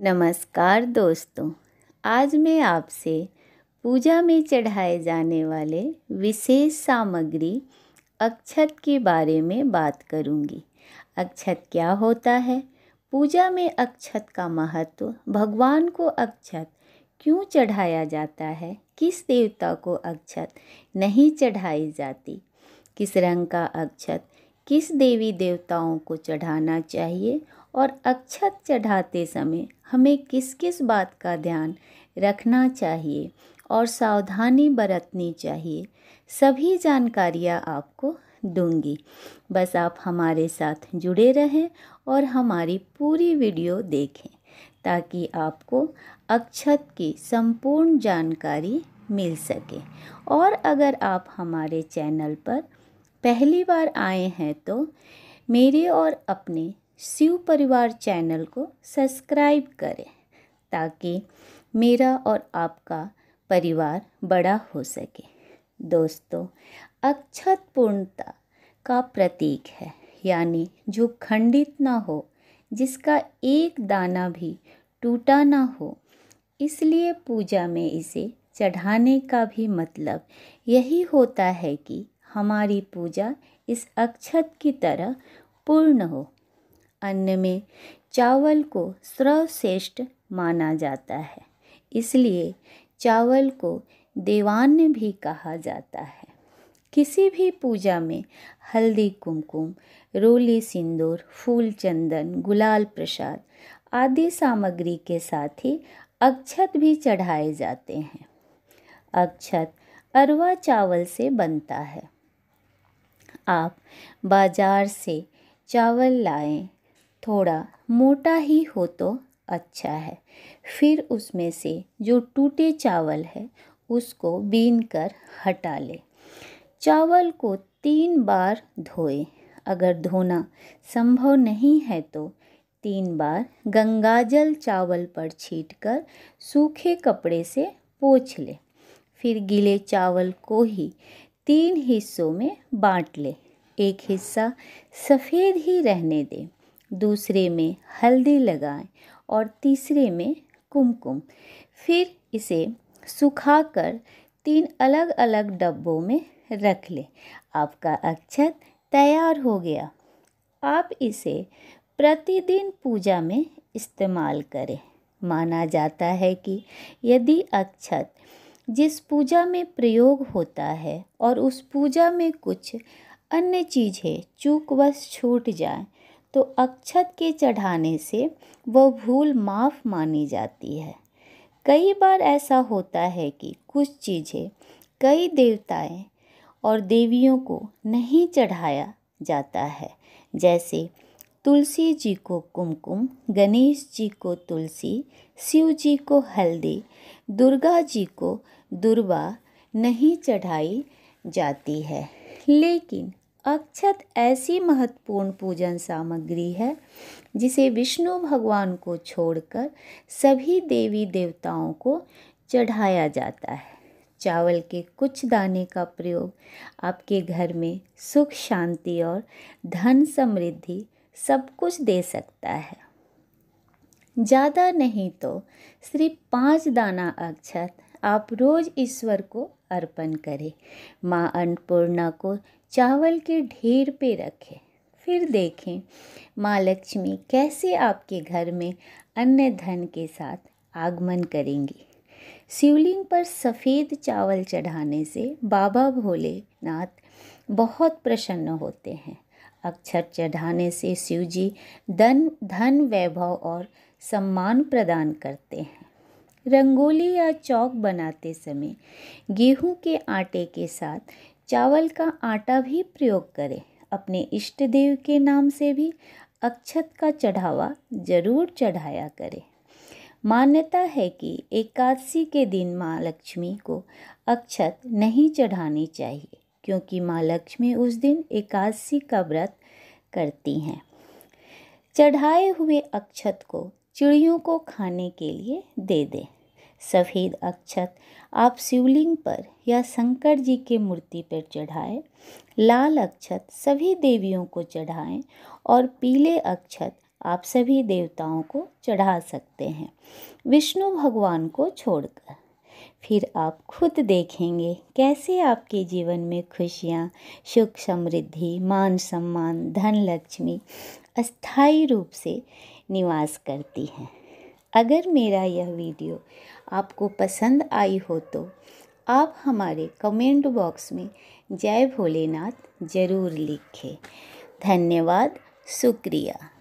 नमस्कार दोस्तों आज मैं आपसे पूजा में चढ़ाए जाने वाले विशेष सामग्री अक्षत के बारे में बात करूंगी। अक्षत क्या होता है पूजा में अक्षत का महत्व भगवान को अक्षत क्यों चढ़ाया जाता है किस देवता को अक्षत नहीं चढ़ाई जाती किस रंग का अक्षत किस देवी देवताओं को चढ़ाना चाहिए और अक्षत चढ़ाते समय हमें किस किस बात का ध्यान रखना चाहिए और सावधानी बरतनी चाहिए सभी जानकारियाँ आपको दूंगी बस आप हमारे साथ जुड़े रहें और हमारी पूरी वीडियो देखें ताकि आपको अक्षत की संपूर्ण जानकारी मिल सके और अगर आप हमारे चैनल पर पहली बार आए हैं तो मेरे और अपने शिव परिवार चैनल को सब्सक्राइब करें ताकि मेरा और आपका परिवार बड़ा हो सके दोस्तों अक्षत पूर्णता का प्रतीक है यानी जो खंडित ना हो जिसका एक दाना भी टूटा ना हो इसलिए पूजा में इसे चढ़ाने का भी मतलब यही होता है कि हमारी पूजा इस अक्षत की तरह पूर्ण हो अन्न में चावल को सर्वश्रेष्ठ माना जाता है इसलिए चावल को देवान्न भी कहा जाता है किसी भी पूजा में हल्दी कुमकुम रोली सिंदूर फूल चंदन गुलाल प्रसाद आदि सामग्री के साथ ही अक्षत भी चढ़ाए जाते हैं अक्षत अरवा चावल से बनता है आप बाजार से चावल लाएं थोड़ा मोटा ही हो तो अच्छा है फिर उसमें से जो टूटे चावल है उसको बीन कर हटा ले चावल को तीन बार धोए अगर धोना संभव नहीं है तो तीन बार गंगाजल चावल पर छीट कर सूखे कपड़े से पोछ ले फिर गीले चावल को ही तीन हिस्सों में बांट ले एक हिस्सा सफ़ेद ही रहने दे दूसरे में हल्दी लगाएं और तीसरे में कुमकुम फिर इसे सुखाकर तीन अलग अलग डब्बों में रख लें आपका अक्षत तैयार हो गया आप इसे प्रतिदिन पूजा में इस्तेमाल करें माना जाता है कि यदि अक्षत जिस पूजा में प्रयोग होता है और उस पूजा में कुछ अन्य चीज़ें चूकवश छूट जाएँ तो अक्षत के चढ़ाने से वो भूल माफ़ मानी जाती है कई बार ऐसा होता है कि कुछ चीज़ें कई देवताएं और देवियों को नहीं चढ़ाया जाता है जैसे तुलसी जी को कुमकुम गणेश जी को तुलसी शिव जी को हल्दी दुर्गा जी को दुर्वा नहीं चढ़ाई जाती है लेकिन अक्षत ऐसी महत्वपूर्ण पूजन सामग्री है जिसे विष्णु भगवान को छोड़कर सभी देवी देवताओं को चढ़ाया जाता है चावल के कुछ दाने का प्रयोग आपके घर में सुख शांति और धन समृद्धि सब कुछ दे सकता है ज़्यादा नहीं तो सिर्फ पाँच दाना अक्षत आप रोज़ ईश्वर को अर्पण करें माँ अन्नपूर्णा को चावल के ढेर पे रखें फिर देखें माँ लक्ष्मी कैसे आपके घर में अन्य धन के साथ आगमन करेंगी शिवलिंग पर सफ़ेद चावल चढ़ाने से बाबा भोलेनाथ बहुत प्रसन्न होते हैं अक्षर चढ़ाने से शिव जी धन धन वैभव और सम्मान प्रदान करते हैं रंगोली या चौक बनाते समय गेहूं के आटे के साथ चावल का आटा भी प्रयोग करें अपने इष्ट देव के नाम से भी अक्षत का चढ़ावा जरूर चढ़ाया करें मान्यता है कि एकादशी के दिन माँ लक्ष्मी को अक्षत नहीं चढ़ानी चाहिए क्योंकि माँ लक्ष्मी उस दिन एकादशी का व्रत करती हैं चढ़ाए हुए अक्षत को चिड़ियों को खाने के लिए दे दें सफ़ेद अक्षत आप शिवलिंग पर या शंकर जी के मूर्ति पर चढ़ाएं लाल अक्षत सभी देवियों को चढ़ाएं और पीले अक्षत आप सभी देवताओं को चढ़ा सकते हैं विष्णु भगवान को छोड़कर फिर आप खुद देखेंगे कैसे आपके जीवन में खुशियाँ सुख समृद्धि मान सम्मान धन लक्ष्मी अस्थाई रूप से निवास करती हैं अगर मेरा यह वीडियो आपको पसंद आई हो तो आप हमारे कमेंट बॉक्स में जय भोलेनाथ ज़रूर लिखें धन्यवाद शुक्रिया